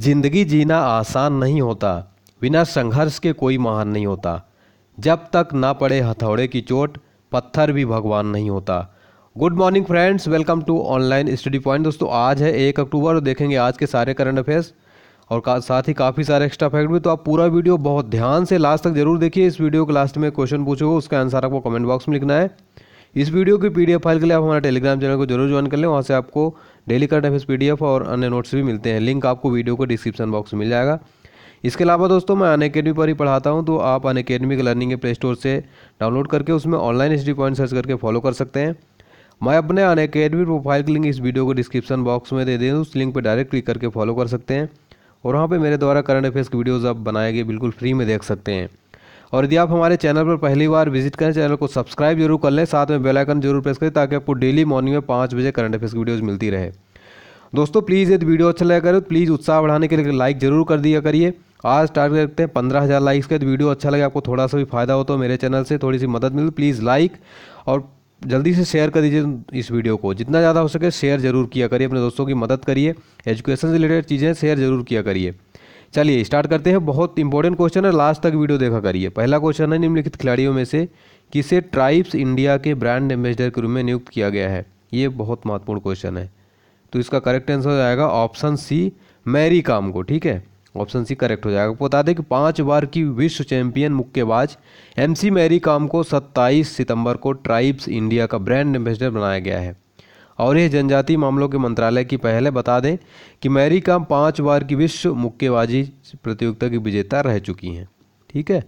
जिंदगी जीना आसान नहीं होता बिना संघर्ष के कोई महान नहीं होता जब तक ना पड़े हथौड़े की चोट पत्थर भी भगवान नहीं होता good morning friends welcome to online study point दोस्तों आज है एक अक्टूबर और देखेंगे आज के सारे करंट अफेयर्स और साथ ही काफ़ी सारे एक्स्ट्रा फैक्ट भी तो आप पूरा वीडियो बहुत ध्यान से लास्ट तक जरूर देखिए इस वीडियो के लास्ट में क्वेश्चन पूछोगे उसका आंसर आपको कमेंट बॉक्स में लिखना है इस वीडियो की पीडीएफ फाइल के लिए आप हमारे टेलीग्राम चैनल को जरूर ज्वाइन कर लें वहाँ से आपको डेली करंट अफेयर्स पी और अन्य नोट्स भी मिलते हैं लिंक आपको वीडियो को डिस्क्रिप्शन बॉक्स में मिल जाएगा इसके अलावा दोस्तों मैं अन अकेडमी पर ही पढ़ाता हूँ तो आप अन अकेडमी के लर्निंग प्ले स्टोर से डाउनलोड करके उसमें ऑनलाइन हिस्ट्री पॉइंट सर्च करके फॉलो कर सकते हैं मैं अपने अन अकेडमी प्रोफाइल की लिंक इस वीडियो को डिस्क्रिप्शन बॉक्स में दे दें उस लिंक पर डायरेक्ट क्लिक करके फॉलो कर सकते हैं और वहाँ पर मेरे द्वारा करंट अफेयर्स की वीडियोज़ आप बनाए गए बिल्कुल फ्री में देख सकते हैं और यदि आप हमारे चैनल पर पहली बार विजिट करें चैनल को सब्सक्राइब जरूर कर लें साथ में बेलाइकन जरूर प्रेस करें ताकि आपको डेली मॉर्निंग में पाँच बजे करंट अफेयर्स की वीडियोज़ मिलती रहे दोस्तों प्लीज़ यदि वीडियो अच्छा लगा करो तो प्लीज़ उत्साह बढ़ाने के लिए लाइक जरूर कर दिया करिए आज स्टार्ट करते हैं पंद्रह हज़ार लाइक्स का वीडियो अच्छा लगे आपको थोड़ा सा भी फायदा हो तो मेरे चैनल से थोड़ी सी मदद मिले प्लीज़ तो लाइक और जल्दी से शेयर कर दीजिए इस वीडियो को जितना ज़्यादा हो सके शेयर जरूर किया करिए अपने दोस्तों की मदद करिए एजुकेशन से रिलेटेड चीज़ें शेयर जरूर किया करिए चलिए स्टार्ट करते हैं बहुत इंपॉर्टेंट क्वेश्चन है लास्ट तक वीडियो देखा करिए पहला क्वेश्चन है निम्नलिखित खिलाड़ियों में से किसे ट्राइब्स इंडिया के ब्रांड एम्बेसडर के रूप में नियुक्त किया गया है ये बहुत महत्वपूर्ण क्वेश्चन है तो इसका करेक्ट आंसर हो जाएगा ऑप्शन सी मैरी काम को ठीक है ऑप्शन सी करेक्ट हो जाएगा आपको बता दें कि पाँच बार की विश्व चैंपियन मुक्केबाज एमसी मैरी काम को 27 सितंबर को ट्राइब्स इंडिया का ब्रांड एम्बेसडर बनाया गया है और यह जनजातीय मामलों के मंत्रालय की पहले बता दें कि मैरी काम पाँच बार की विश्व मुक्केबाजी प्रतियोगिता की विजेता रह चुकी हैं ठीक है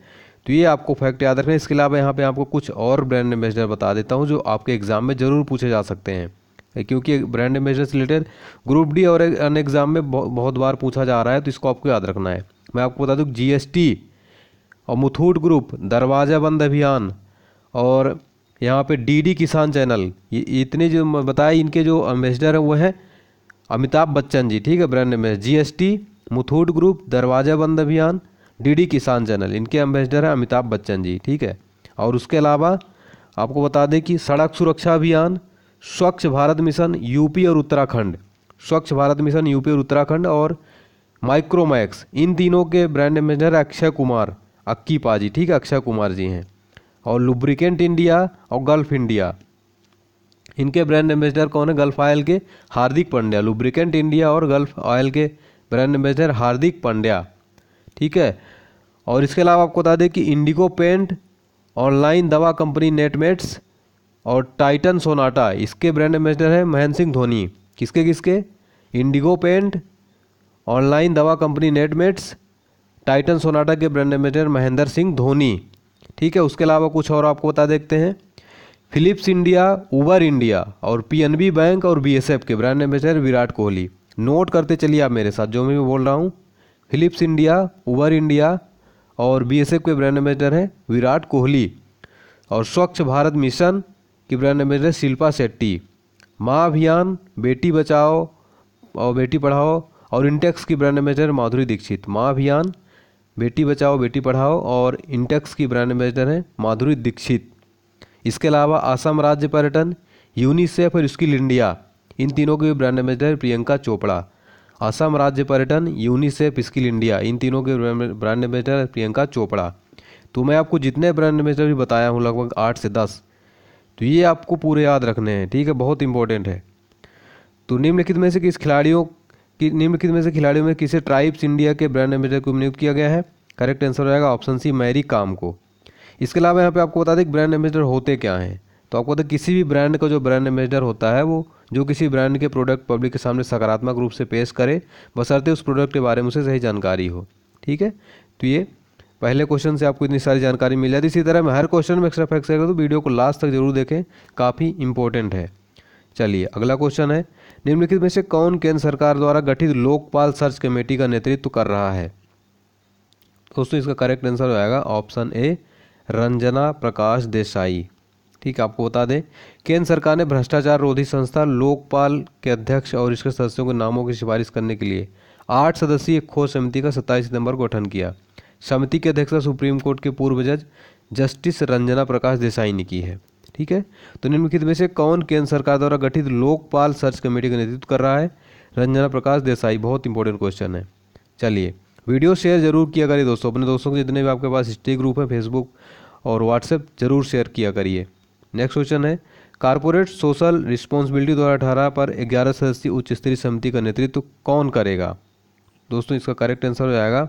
तो ये आपको फैक्ट याद रखना इसके अलावा यहाँ पे आपको कुछ और ब्रांड एम्बेसडर बता देता हूँ जो आपके एग्ज़ाम में ज़रूर पूछे जा सकते हैं क्योंकि ब्रांड एम्बेसडर से रिलेटेड ग्रुप डी और अन्य एग्ज़ाम में बहुत बार पूछा जा रहा है तो इसको आपको याद रखना है मैं आपको बता दूँ जी और मुथूट ग्रुप दरवाज़ा बंद अभियान और यहाँ पे डीडी किसान चैनल ये इतने जो बताए इनके जो एम्बेसडर हैं वो हैं अमिताभ बच्चन जी ठीक है ब्रांड में जीएसटी मुथूट ग्रुप दरवाज़ा बंद अभियान डीडी किसान चैनल इनके एम्बेसडर हैं अमिताभ बच्चन जी ठीक है और उसके अलावा आपको बता दें कि सड़क सुरक्षा अभियान स्वच्छ भारत मिशन यूपी और उत्तराखंड स्वच्छ भारत मिशन यूपी और उत्तराखंड और माइक्रोमैक्स इन तीनों के ब्रांड एम्बेसडर अक्षय कुमार अक्की पाजी ठीक है अक्षय कुमार जी हैं और लुब्रिकेंट इंडिया और गल्फ इंडिया इनके ब्रांड एम्बेसडर कौन है गल्फ ऑयल के हार्दिक पांड्या लुब्रिकेंट इंडिया और गल्फ ऑयल के ब्रांड एम्बेसडर हार्दिक पांड्या ठीक है और इसके अलावा आपको बता दें कि इंडिगो पेंट ऑनलाइन दवा कंपनी नेटमेट्स और टाइटन सोनाटा इसके ब्रांड एम्बेसडर है महेंद्र सिंह धोनी किसके किसके इंडिगो पेंट ऑनलाइन दवा कंपनी नेटमेट्स टाइटन सोनाटा के ब्रांड एम्बेसडर महेंद्र सिंह धोनी ठीक है उसके अलावा कुछ और आपको बता देखते हैं फिलिप्स इंडिया उबर इंडिया और पीएनबी बैंक और बीएसएफ के brand ambassador Virat Kohli note करते चलिए आप मेरे साथ जो मैं बोल रहा हूँ फिलिप्स इंडिया उबर इंडिया और बीएसएफ के ब्रांड एम्बेसडर हैं विराट कोहली और स्वच्छ भारत मिशन की ब्रांड एम्बेसडर शिल्पा शेट्टी माँ अभियान बेटी बचाओ और बेटी पढ़ाओ और इंटेक्स की ब्रांड एम्बेसडर माधुरी दीक्षित माँ अभियान बेटी बचाओ बेटी पढ़ाओ और इंटेक्स की ब्रांड एम्बेसडर हैं माधुरी दीक्षित इसके अलावा आसाम राज्य पर्यटन यूनिसेफ और स्किल इंडिया इन तीनों के ब्रांड एम्बेसडर प्रियंका चोपड़ा आसाम राज्य पर्यटन यूनिसेफ स्किल इंडिया इन तीनों के ब्रांड एम्बेसडर प्रियंका चोपड़ा तो मैं आपको जितने ब्रांड एम्बेसडर भी बताया हूँ लगभग आठ से दस तो ये आपको पूरे याद रखने हैं ठीक है बहुत इंपॉर्टेंट है तो निम्नलिखित में से किस खिलाड़ियों कि निम्नलिखित में से खिलाड़ियों में किसे ट्राइब्स इंडिया के ब्रांड एम्बेसडर को नियुक्त किया गया है करेक्ट आंसर रहेगा ऑप्शन सी मैरी काम को इसके अलावा यहाँ पे आपको बता दें कि ब्रांड एम्बेसडर होते क्या हैं तो आपको बता किसी भी ब्रांड का जो ब्रांड एम्बेसडर होता है वो जो किसी ब्रांड के प्रोडक्ट पब्लिक के सामने सकारात्मक रूप से पेश करे बसरते उस प्रोडक्ट के बारे में उसे सही जानकारी हो ठीक है तो ये पहले क्वेश्चन से आपको इतनी सारी जानकारी मिल जाती इसी तरह मैं हर क्वेश्चन में एक्स्ट्रा फैक्स करूँ तो वीडियो को लास्ट तक जरूर देखें काफ़ी इंपॉर्टेंट है चलिए अगला क्वेश्चन है निम्नलिखित में से कौन केंद्र सरकार द्वारा गठित लोकपाल सर्च कमेटी का नेतृत्व कर रहा है दोस्तों इसका करेक्ट आंसर हो जाएगा ऑप्शन ए रंजना प्रकाश देसाई ठीक आपको बता दें केंद्र सरकार ने भ्रष्टाचार रोधी संस्था लोकपाल के अध्यक्ष और इसके सदस्यों के नामों की सिफारिश करने के लिए आठ सदस्यीय खोज समिति का सत्ताईस सितंबर को गठन किया समिति की अध्यक्षता सुप्रीम कोर्ट के पूर्व जज जस्टिस रंजना प्रकाश देसाई ने की है ठीक है तो निम्नलिखित में से कौन केंद्र सरकार द्वारा गठित लोकपाल सर्च कमेटी का नेतृत्व कर रहा है रंजना प्रकाश देसाई बहुत इंपॉर्टेंट क्वेश्चन है चलिए वीडियो शेयर जरूर किया करिए दोस्तों अपने दोस्तों के जितने भी आपके पास स्टे ग्रुप है फेसबुक और व्हाट्सएप जरूर शेयर किया करिए नेक्स्ट क्वेश्चन है कारपोरेट सोशल रिस्पॉन्सिबिलिटी द्वारा अठारह पर ग्यारह सदस्यीय उच्च स्तरीय समिति का नेतृत्व कौन करेगा दोस्तों इसका करेक्ट आंसर हो जाएगा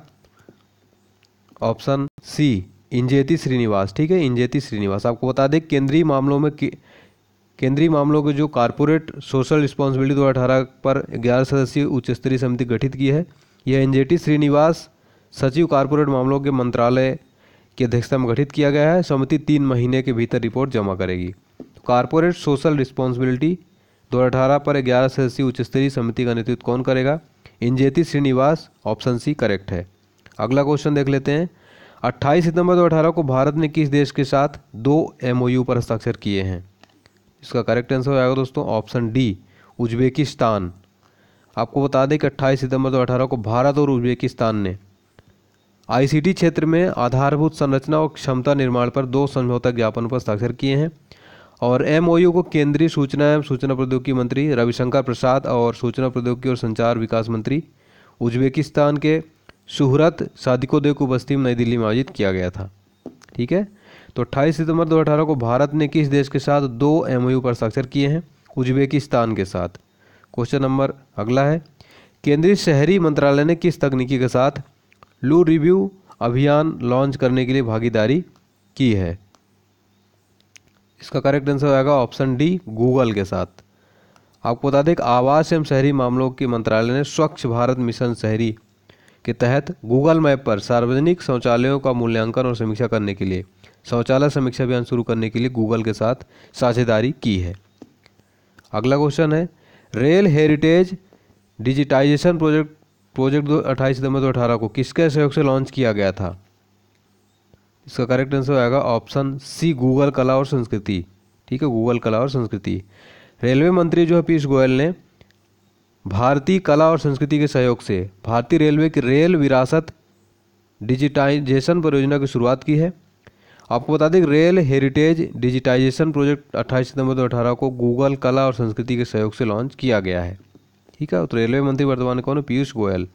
ऑप्शन सी इंजेती श्रीनिवास ठीक है इंजेती श्रीनिवास आपको बता दें केंद्रीय मामलों में के, केंद्रीय मामलों के जो कॉरपोरेट सोशल रिस्पॉन्सिबिलिटी दो अठारह पर ग्यारह सदस्यीय उच्च स्तरीय समिति गठित की है यह इंजेटी श्रीनिवास सचिव कॉरपोरेट मामलों के मंत्रालय की अध्यक्षता में गठित किया गया है समिति तीन महीने के भीतर रिपोर्ट जमा करेगी कॉरपोरेट सोशल रिस्पॉन्सिबिलिटी दो अठारह पर ग्यारह सदस्यीय उच्च स्तरीय समिति का नेतृत्व कौन करेगा Injeti Srinivas option C correct है अगला क्वेश्चन देख लेते हैं 28 सितंबर 2018 को भारत ने किस देश के साथ दो एम पर हस्ताक्षर किए हैं इसका करेक्ट आंसर हो जाएगा दोस्तों ऑप्शन डी उज्बेकिस्तान आपको बता दें कि अट्ठाईस सितंबर 2018 को भारत और उज्बेकिस्तान ने आईसीटी क्षेत्र में आधारभूत संरचना और क्षमता निर्माण पर दो समझौता ज्ञापन पर हस्ताक्षर किए हैं और एम को केंद्रीय सूचना एवं सूचना प्रौद्योगिकी मंत्री रविशंकर प्रसाद और सूचना प्रौद्योगिकी और संचार विकास मंत्री उज्बेकिस्तान के शुहरत सादिकोदे को बस्ती में नई दिल्ली में आयोजित किया गया था ठीक है तो 28 सितंबर 2018 को भारत ने किस देश के साथ दो एमओयू पर हस्ताक्षर किए हैं उज्बेकिस्तान के साथ क्वेश्चन नंबर अगला है केंद्रीय शहरी मंत्रालय ने किस तकनीकी के साथ लू रिव्यू अभियान लॉन्च करने के लिए भागीदारी की है इसका करेक्ट आंसर आएगा ऑप्शन डी गूगल के साथ आपको बता दें कि आवास एवं शहरी मामलों के मंत्रालय ने स्वच्छ भारत मिशन शहरी के तहत गूगल मैप पर सार्वजनिक शौचालयों का मूल्यांकन और समीक्षा करने के लिए शौचालय समीक्षा अभियान शुरू करने के लिए गूगल के साथ साझेदारी की है अगला क्वेश्चन है rail heritage digitisation project project दो अट्ठाईस सितंबर दो अठारह को किसके सहयोग से लॉन्च किया गया था इसका करेक्ट आंसर आएगा ऑप्शन सी गूगल कला और संस्कृति ठीक है गूगल कला और संस्कृति रेलवे मंत्री जो है पीयूष गोयल ने भारतीय कला और संस्कृति के सहयोग से भारतीय रेलवे की रेल विरासत डिजिटाइजेशन परियोजना की शुरुआत की है आपको बता दें रेल हेरिटेज डिजिटाइजेशन प्रोजेक्ट 28 सितंबर 2018 को गूगल कला और संस्कृति के सहयोग से लॉन्च किया गया है ठीक है तो रेलवे मंत्री वर्तमान कौन है पीयूष गोयल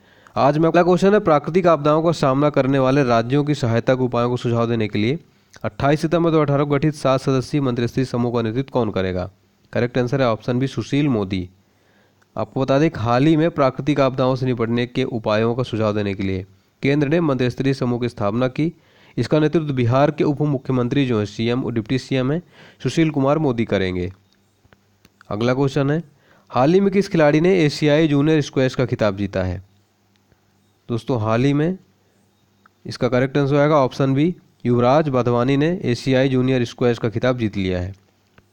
आज मैं अगला क्वेश्चन है प्राकृतिक आपदाओं का सामना करने वाले राज्यों की सहायता के उपायों को सुझाव देने के लिए 28 सितंबर 2018 को गठित सात सदस्यीय मंत्रिस्तरीय समूह का नेतृत्व कौन करेगा करेक्ट आंसर है ऑप्शन बी सुशील मोदी आपको बता दें हाल ही में प्राकृतिक आपदाओं से निपटने के उपायों का सुझाव देने के लिए केंद्र ने मंत्रिस्तरीय समूह की स्थापना की इसका नेतृत्व बिहार के उप मुख्यमंत्री जो हैं सीएम और डिप्टी सीएम हैं सुशील कुमार मोदी करेंगे अगला क्वेश्चन है हाल ही में किस खिलाड़ी ने एशियाई जूनियर स्क्वैश का खिताब जीता है दोस्तों हाल ही में इसका करेक्ट आंसर आएगा ऑप्शन बी युवराज बाधवानी ने एशियाई जूनियर स्क्वैश का खिताब जीत लिया है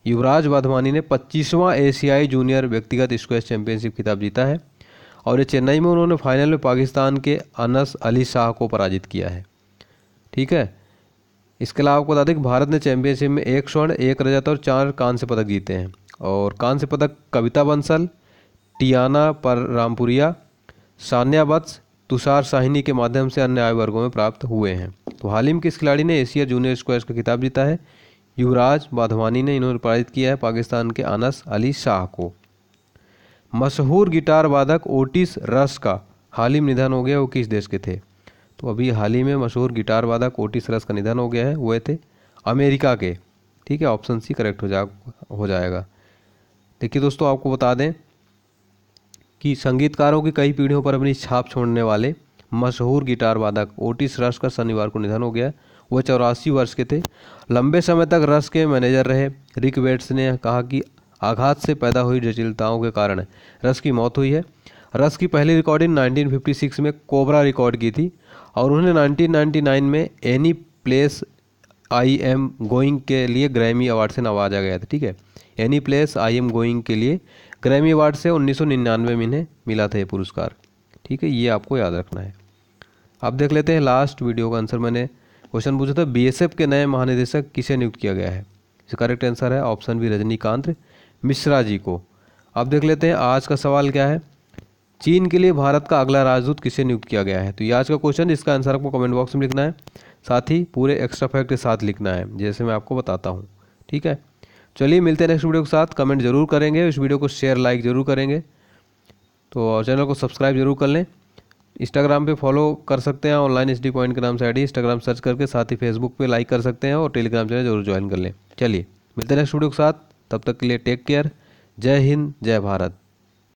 युवराज वाधवानी ने पच्चीसवां एशियाई जूनियर व्यक्तिगत स्क्वेस चैंपियनशिप खिताब जीता है और ये चेन्नई में उन्होंने फाइनल में पाकिस्तान के अनस अली शाह को पराजित किया है ठीक है इसके अलावा आपको बता दें कि भारत ने चैंपियनशिप में एक स्वर्ण एक रजत और चार कांस्य पदक जीते हैं और कांस्य पदक कविता बंसल टियाना पर रामपुरिया सान्या बत्स तुषार साहिनी के माध्यम से अन्य आय वर्गों में प्राप्त हुए हैं तो हालिम में इस खिलाड़ी ने एशिया जूनियर स्क्वाश का खिताब जीता है युवराज बाधवानी ने इन्होंने पारित किया है पाकिस्तान के अनस अली शाह को मशहूर गिटार वादक ओटिस रस का हाल ही में निधन हो गया वो किस देश के थे तो अभी हाल ही में मशहूर गिटार वादक ओटिस रस का निधन हो गया है वह थे अमेरिका के ठीक है ऑप्शन सी करेक्ट हो जा हो जाएगा देखिए दोस्तों आपको बता दें कि संगीतकारों की कई पीढ़ियों पर अपनी छाप छोड़ने वाले मशहूर गिटार वादक ओटिस रस का शनिवार को निधन हो गया वो चौरासी वर्ष के थे लंबे समय तक रस के मैनेजर रहे रिक वेट्स ने कहा कि आघात से पैदा हुई जटिलताओं के कारण रस की मौत हुई है रस की पहली रिकॉर्डिंग 1956 में कोबरा रिकॉर्ड की थी और उन्हें 1999 में any place I am going के लिए ग्रैमी अवार्ड से नवाजा गया था ठीक है any place I am going के लिए ग्रैमी अवार्ड से 1999 में इन्हें मिला था ये पुरस्कार ठीक है ये आपको याद रखना है अब देख लेते हैं लास्ट वीडियो का आंसर मैंने क्वेश्चन पूछा था बीएसएफ के नए महानिदेशक किसे नियुक्त किया गया है इसका करेक्ट आंसर है ऑप्शन बी रजनीकांत मिश्रा जी को अब देख लेते हैं आज का सवाल क्या है चीन के लिए भारत का अगला राजदूत किसे नियुक्त किया गया है तो ये आज का क्वेश्चन इसका आंसर आपको कमेंट बॉक्स में लिखना है साथ ही पूरे एक्स्ट्रा फैक्ट के साथ लिखना है जैसे मैं आपको बताता हूँ ठीक है चलिए मिलते हैं नेक्स्ट वीडियो के साथ कमेंट जरूर करेंगे इस वीडियो को शेयर लाइक जरूर करेंगे तो चैनल को सब्सक्राइब जरूर कर लें इंस्टाग्राम पे फॉलो कर सकते हैं ऑनलाइन एस डी पॉइंट के नाम से आईडी इंस्टाग्राम सर्च करके साथ ही फेसबुक पे लाइक कर सकते हैं और टेलीग्राम चैनल जरूर ज्वाइन कर लें चलिए मिलते हैं नेक्स्ट वीडियो के साथ तब तक के लिए टेक केयर जय हिंद जय भारत